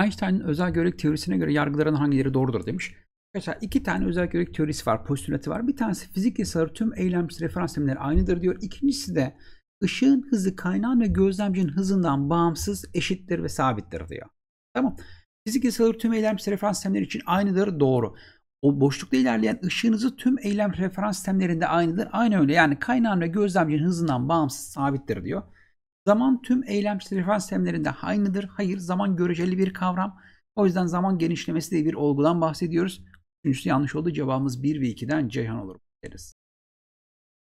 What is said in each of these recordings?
Einstein'ın özel görelilik teorisine göre yargıların hangileri doğrudur demiş. Mesela iki tane özel görelilik teorisi var, postülatı var. Bir tanesi fizikle sarı tüm eylemsiz referans terimleri aynıdır diyor. İkincisi de ışığın hızı kaynağın ve gözlemcinin hızından bağımsız eşittir ve sabittir diyor. Tamam. Fizik yasaları tüm eylem referans sistemleri için aynıdır doğru. O boşlukta ilerleyen ışığın hızı tüm eylem referans sistemlerinde aynıdır. Aynı öyle yani kaynağın ve gözlemcinin hızından bağımsız sabittir diyor. Zaman tüm eylemsel referans sistemlerinde aynıdır. Hayır, zaman göreceli bir kavram. O yüzden zaman genişlemesi diye bir olgudan bahsediyoruz. Üçüncüsü yanlış oldu. Cevabımız 1 ve 2'den Ceyhan olur deriz.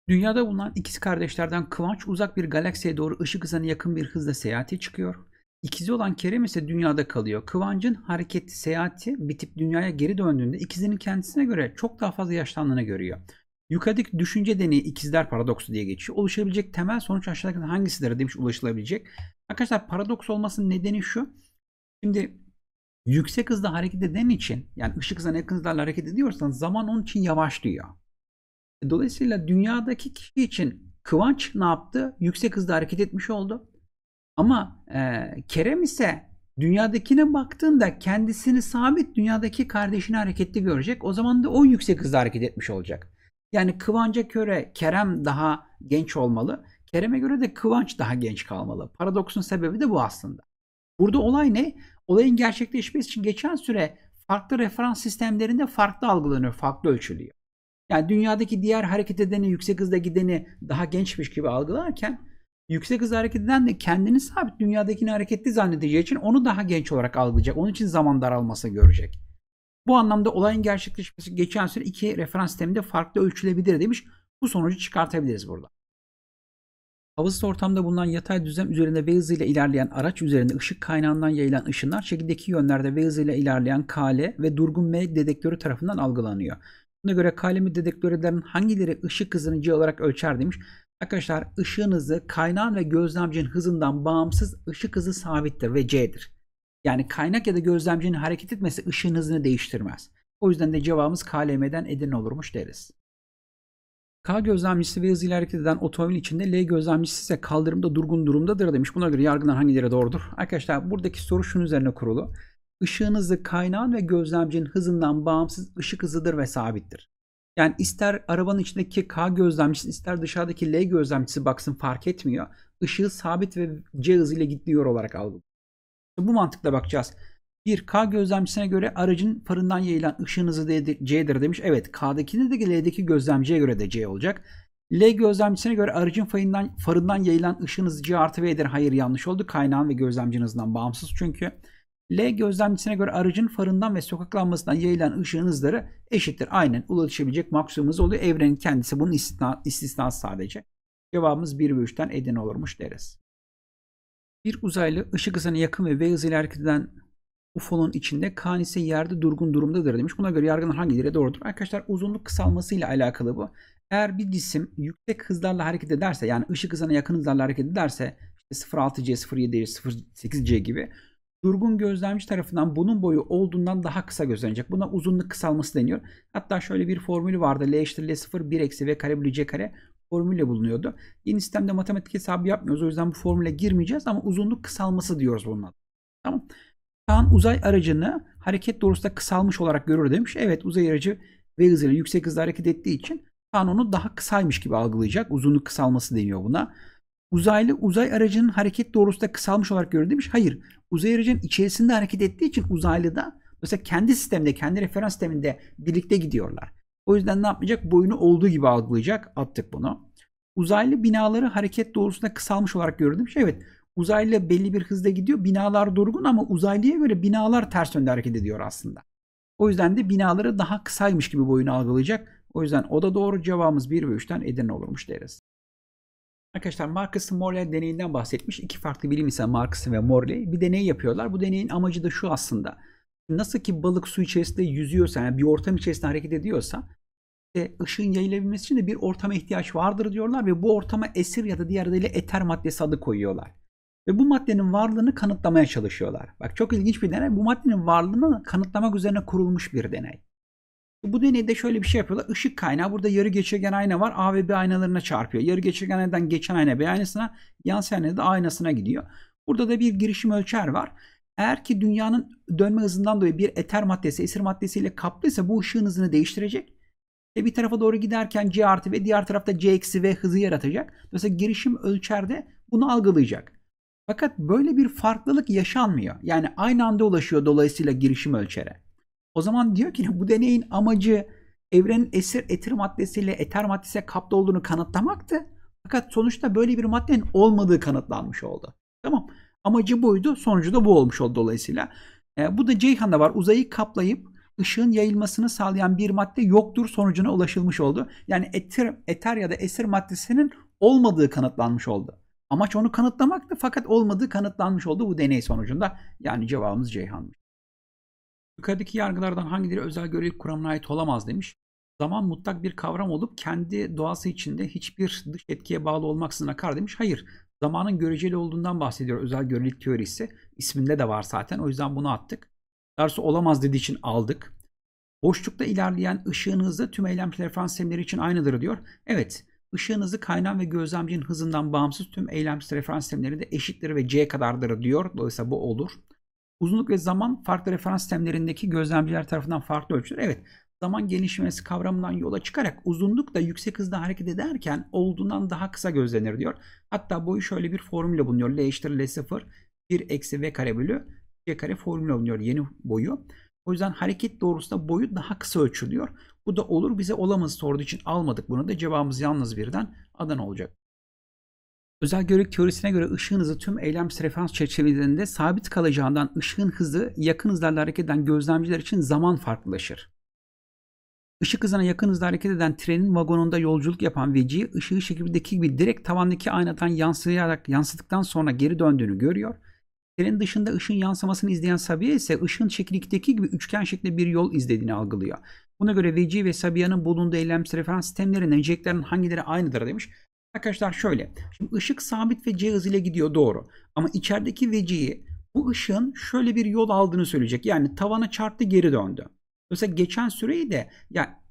Dünyada bulunan ikiz kardeşlerden Kıvanç uzak bir galaksiye doğru ışık hızına yakın bir hızla seyahate çıkıyor. İkizi olan Kerem ise dünyada kalıyor. Kıvanç'ın hareketli seyahati bitip dünyaya geri döndüğünde ikizinin kendisine göre çok daha fazla yaşlandığını görüyor. Yukarıdaki düşünce deneyi ikizler paradoksu diye geçiyor. Oluşabilecek temel sonuç aşağıdakilerden hangisidir demiş ulaşılabilecek. Arkadaşlar paradoks olmasının nedeni şu. Şimdi yüksek hızda hareket eden için yani ışık hızına yakın hızlarla hareket ediyorsan zaman onun için yavaşlıyor. E, dolayısıyla dünyadaki kişi için Kıvanç ne yaptı? Yüksek hızda hareket etmiş oldu. Ama e, Kerem ise dünyadakine baktığında kendisini sabit dünyadaki kardeşini hareketli görecek. O zaman da o yüksek hızda hareket etmiş olacak. Yani Kıvanç'a göre Kerem daha genç olmalı. Kerem'e göre de Kıvanç daha genç kalmalı. Paradoksun sebebi de bu aslında. Burada olay ne? Olayın gerçekleşmesi için geçen süre farklı referans sistemlerinde farklı algılanıyor, farklı ölçülüyor. Yani dünyadaki diğer hareket edeni, yüksek hızda gideni daha gençmiş gibi algılarken yüksek hızla hareket eden de kendini sabit dünyadakini hareketli zannedeceği için onu daha genç olarak algılayacak. Onun için zaman daralması görecek. Bu anlamda olayın gerçekleşmesi geçen süre iki referans sisteminde farklı ölçülebilir demiş. Bu sonucu çıkartabiliriz burada. Havasız ortamda bulunan yatay düzlem üzerinde V hızıyla ilerleyen araç üzerinde ışık kaynağından yayılan ışınlar şekildeki yönlerde V hızıyla ilerleyen kale ve durgun M dedektörü tarafından algılanıyor. Buna göre KL mi dedektörlerin hangileri ışık hızını C olarak ölçer demiş. Arkadaşlar ışığın hızı kaynağın ve gözlemcinin hızından bağımsız ışık hızı sabittir ve C'dir. Yani kaynak ya da gözlemcinin hareket etmesi ışığın hızını değiştirmez. O yüzden de cevabımız KLM'den Edirne olurmuş deriz. K gözlemcisi ve hızıyla hareket eden otomobil içinde L gözlemcisi ise kaldırımda durgun durumdadır demiş. Buna göre yargılar hangileri doğrudur? Arkadaşlar buradaki soru şunun üzerine kurulu. Işığın hızı kaynağın ve gözlemcinin hızından bağımsız ışık hızıdır ve sabittir. Yani ister arabanın içindeki K gözlemcisi ister dışarıdaki L gözlemcisi baksın fark etmiyor. Işığı sabit ve C hızıyla gidiyor olarak algılıyor. Bu mantıkla bakacağız. Bir K gözlemcisine göre aracın farından yayılan ışığın hızı C'dir demiş. Evet K'daki de L'deki gözlemciye göre de C olacak. L gözlemcisine göre aracın farından, farından yayılan ışığın hızı C artı V'dir. Hayır yanlış oldu. Kaynağın ve gözlemcinin hızından bağımsız çünkü. L gözlemcisine göre aracın farından ve sokaklanmasından yayılan ışığın hızları eşittir. Aynen ulaşabilecek maksimum hız oluyor. Evrenin kendisi bunun istisna, istisnası sadece. Cevabımız 1 ve 3'ten edin olurmuş deriz. Bir uzaylı ışık hızına yakın ve V hızıyla hareket eden UFO'nun içinde kan ise yerde durgun durumdadır demiş. Buna göre yargının hangileri doğrudur? Arkadaşlar uzunluk kısalmasıyla alakalı bu. Eğer bir cisim yüksek hızlarla hareket ederse yani ışık hızına yakın hızlarla hareket ederse işte 06C, 07C, 08C gibi durgun gözlemci tarafından bunun boyu olduğundan daha kısa gözlenecek. Buna uzunluk kısalması deniyor. Hatta şöyle bir formülü vardı. L eşittir L0 1 eksi V kare bölü C kare formülle bulunuyordu. Yeni sistemde matematik hesabı yapmıyoruz. O yüzden bu formüle girmeyeceğiz ama uzunluk kısalması diyoruz bunun Tamam. Kaan uzay aracını hareket doğrusunda kısalmış olarak görür demiş. Evet uzay aracı ve hızıyla yüksek hızla hareket ettiği için Kaan onu daha kısaymış gibi algılayacak. Uzunluk kısalması deniyor buna. Uzaylı uzay aracının hareket doğrusunda kısalmış olarak görür demiş. Hayır. Uzay aracının içerisinde hareket ettiği için uzaylı da mesela kendi sistemde, kendi referans sisteminde birlikte gidiyorlar. O yüzden ne yapmayacak? Boyunu olduğu gibi algılayacak. Attık bunu. Uzaylı binaları hareket doğrusunda kısalmış olarak gördüm. Şey, evet uzaylı belli bir hızda gidiyor. Binalar durgun ama uzaylıya göre binalar ters yönde hareket ediyor aslında. O yüzden de binaları daha kısaymış gibi boyunu algılayacak. O yüzden o da doğru cevabımız 1 ve 3'ten Edirne olurmuş deriz. Arkadaşlar Marcus Morley deneyinden bahsetmiş. İki farklı bilim insanı Marcus ve Morley bir deney yapıyorlar. Bu deneyin amacı da şu aslında nasıl ki balık su içerisinde yüzüyorsa yani bir ortam içerisinde hareket ediyorsa e, ışığın yayılabilmesi için de bir ortama ihtiyaç vardır diyorlar ve bu ortama esir ya da diğer adıyla eter maddesi adı koyuyorlar. Ve bu maddenin varlığını kanıtlamaya çalışıyorlar. Bak çok ilginç bir deney. Bu maddenin varlığını kanıtlamak üzerine kurulmuş bir deney. Bu deneyde şöyle bir şey yapıyorlar. Işık kaynağı burada yarı geçirgen ayna var. A ve B aynalarına çarpıyor. Yarı geçirgen aynadan geçen ayna B aynasına, yansıyan ayna da aynasına gidiyor. Burada da bir girişim ölçer var eğer ki dünyanın dönme hızından dolayı bir eter maddesi esir maddesiyle kaplıysa bu ışığın hızını değiştirecek. Ve bir tarafa doğru giderken C artı ve diğer tarafta C eksi ve hızı yaratacak. Dolayısıyla girişim ölçerde bunu algılayacak. Fakat böyle bir farklılık yaşanmıyor. Yani aynı anda ulaşıyor dolayısıyla girişim ölçere. O zaman diyor ki bu deneyin amacı evrenin esir etir maddesiyle eter maddesiyle kaplı olduğunu kanıtlamaktı. Fakat sonuçta böyle bir maddenin olmadığı kanıtlanmış oldu. Tamam. Amacı buydu. Sonucu da bu olmuş oldu dolayısıyla. E, bu da Ceyhan'da var. Uzayı kaplayıp ışığın yayılmasını sağlayan bir madde yoktur sonucuna ulaşılmış oldu. Yani eter, eter ya da esir maddesinin olmadığı kanıtlanmış oldu. Amaç onu kanıtlamaktı fakat olmadığı kanıtlanmış oldu bu deney sonucunda. Yani cevabımız Ceyhan'mış. Yukarıdaki yargılardan hangileri özel görelilik kuramına ait olamaz demiş. Zaman mutlak bir kavram olup kendi doğası içinde hiçbir dış etkiye bağlı olmaksızın akar demiş. Hayır. Zamanın göreceli olduğundan bahsediyor özel görelilik teorisi. isminde de var zaten. O yüzden bunu attık. Darsu olamaz dediği için aldık. Boşlukta ilerleyen ışığın hızı tüm eylem referans sistemleri için aynıdır diyor. Evet. Işığın hızı kaynağın ve gözlemcinin hızından bağımsız tüm eylem referans sistemleri sistemlerinde eşittir ve c kadardır diyor. Dolayısıyla bu olur. Uzunluk ve zaman farklı referans sistemlerindeki gözlemciler tarafından farklı ölçülür. Evet zaman genişlemesi kavramından yola çıkarak uzunluk da yüksek hızda hareket ederken olduğundan daha kısa gözlenir diyor. Hatta boyu şöyle bir formülle bulunuyor. L eşittir L0 1 eksi V kare bölü C kare formülle bulunuyor yeni boyu. O yüzden hareket doğrusunda boyu daha kısa ölçülüyor. Bu da olur bize olamaz sorduğu için almadık bunu da cevabımız yalnız birden Adana olacak. Özel görük teorisine göre ışığın hızı tüm eylem referans çerçevelerinde sabit kalacağından ışığın hızı yakın hızlarla hareket eden gözlemciler için zaman farklılaşır. Işık hızına yakın hızda hareket eden trenin vagonunda yolculuk yapan Veci, ışığı şekildeki gibi direkt tavandaki aynadan yansıyarak yansıdıktan sonra geri döndüğünü görüyor. Trenin dışında ışığın yansımasını izleyen Sabiha ise ışığın şekildeki gibi üçgen şeklinde bir yol izlediğini algılıyor. Buna göre Veci ve Sabiha'nın bulunduğu eylemsi referans sistemlerinde Jack'lerin hangileri aynıdır demiş. Arkadaşlar şöyle. Şimdi ışık sabit ve C hızıyla gidiyor doğru. Ama içerideki veciyi bu ışığın şöyle bir yol aldığını söyleyecek. Yani tavana çarptı geri döndü. Mesela geçen süreyi de ya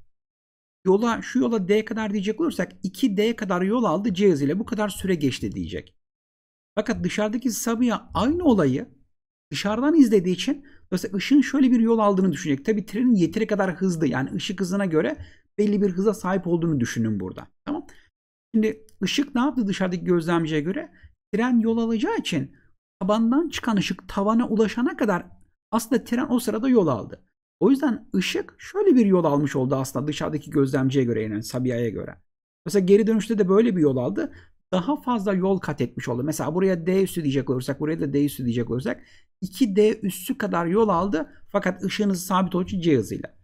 yola şu yola D kadar diyecek olursak 2D kadar yol aldı C hızıyla bu kadar süre geçti diyecek. Fakat dışarıdaki Sabiha aynı olayı dışarıdan izlediği için mesela ışığın şöyle bir yol aldığını düşünecek. Tabi trenin yeteri kadar hızlı yani ışık hızına göre belli bir hıza sahip olduğunu düşünün burada. Tamam. Şimdi ışık ne yaptı dışarıdaki gözlemciye göre? Tren yol alacağı için tabandan çıkan ışık tavana ulaşana kadar aslında tren o sırada yol aldı. O yüzden ışık şöyle bir yol almış oldu aslında dışarıdaki gözlemciye göre yani Sabiha'ya göre. Mesela geri dönüşte de böyle bir yol aldı. Daha fazla yol kat etmiş oldu. Mesela buraya D üssü diyecek olursak, buraya da D üssü diyecek olursak 2D üssü kadar yol aldı. Fakat ışığın sabit olduğu için C hızıyla.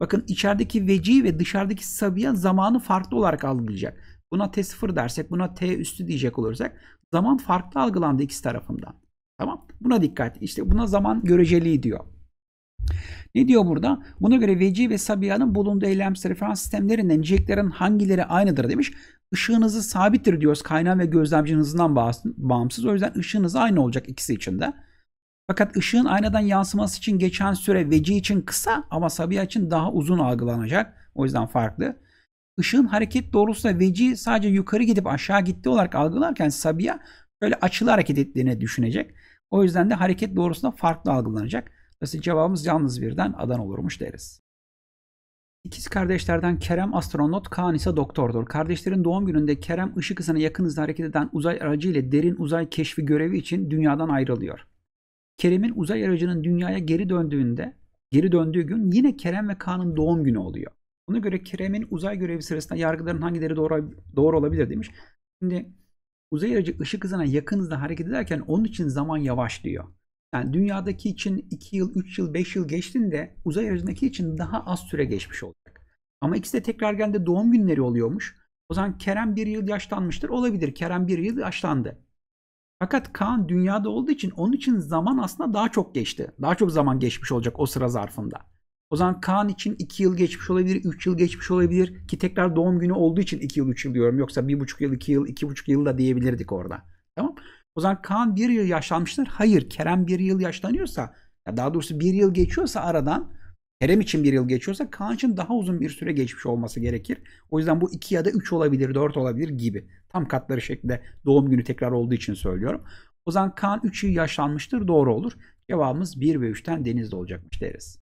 Bakın içerideki veci ve dışarıdaki sabiha zamanı farklı olarak algılayacak. Buna T0 dersek, buna T üstü diyecek olursak zaman farklı algılandı ikisi tarafından. Tamam? Buna dikkat. İşte buna zaman göreceliği diyor. Ne diyor burada? Buna göre Veci ve Sabiha'nın bulunduğu eylemsiz referans sistemlerinden niceliklerinden hangileri aynıdır demiş. Işığınızı sabittir diyoruz. Kaynağın ve gözlemcinin hızından bağımsız. O yüzden ışığınız aynı olacak ikisi için de. Fakat ışığın aynadan yansıması için geçen süre veci için kısa ama Sabiha için daha uzun algılanacak. O yüzden farklı. Işığın hareket doğrultusunda veci sadece yukarı gidip aşağı gitti olarak algılarken Sabiha şöyle açılı hareket ettiğini düşünecek. O yüzden de hareket doğrultusunda farklı algılanacak. Dolayısıyla cevabımız yalnız birden Adan olurmuş deriz. İkiz kardeşlerden Kerem astronot, Kaan ise doktordur. Kardeşlerin doğum gününde Kerem ışık hızına yakın hızla hareket eden uzay aracı ile derin uzay keşfi görevi için dünyadan ayrılıyor. Kerem'in uzay aracının dünyaya geri döndüğünde, geri döndüğü gün yine Kerem ve Kaan'ın doğum günü oluyor. Buna göre Kerem'in uzay görevi sırasında yargıların hangileri doğru, doğru olabilir demiş. Şimdi uzay aracı ışık hızına yakın hızla hareket ederken onun için zaman yavaşlıyor. Yani dünyadaki için 2 yıl, 3 yıl, 5 yıl geçtiğinde uzay aracındaki için daha az süre geçmiş olacak. Ama ikisi de tekrar geldi doğum günleri oluyormuş. O zaman Kerem bir yıl yaşlanmıştır. Olabilir. Kerem bir yıl yaşlandı. Fakat Kaan dünyada olduğu için onun için zaman aslında daha çok geçti. Daha çok zaman geçmiş olacak o sıra zarfında. O zaman Kaan için 2 yıl geçmiş olabilir, 3 yıl geçmiş olabilir ki tekrar doğum günü olduğu için 2 yıl 3 yıl diyorum. Yoksa 1,5 yıl, 2 yıl, 2,5 yıl da diyebilirdik orada. Tamam o zaman Kaan bir yıl yaşlanmıştır. Hayır Kerem bir yıl yaşlanıyorsa ya daha doğrusu bir yıl geçiyorsa aradan Kerem için bir yıl geçiyorsa Kaan için daha uzun bir süre geçmiş olması gerekir. O yüzden bu iki ya da üç olabilir, dört olabilir gibi. Tam katları şeklinde doğum günü tekrar olduğu için söylüyorum. O zaman Kaan 3 yıl yaşlanmıştır doğru olur. Cevabımız 1 ve 3'ten denizde olacakmış deriz.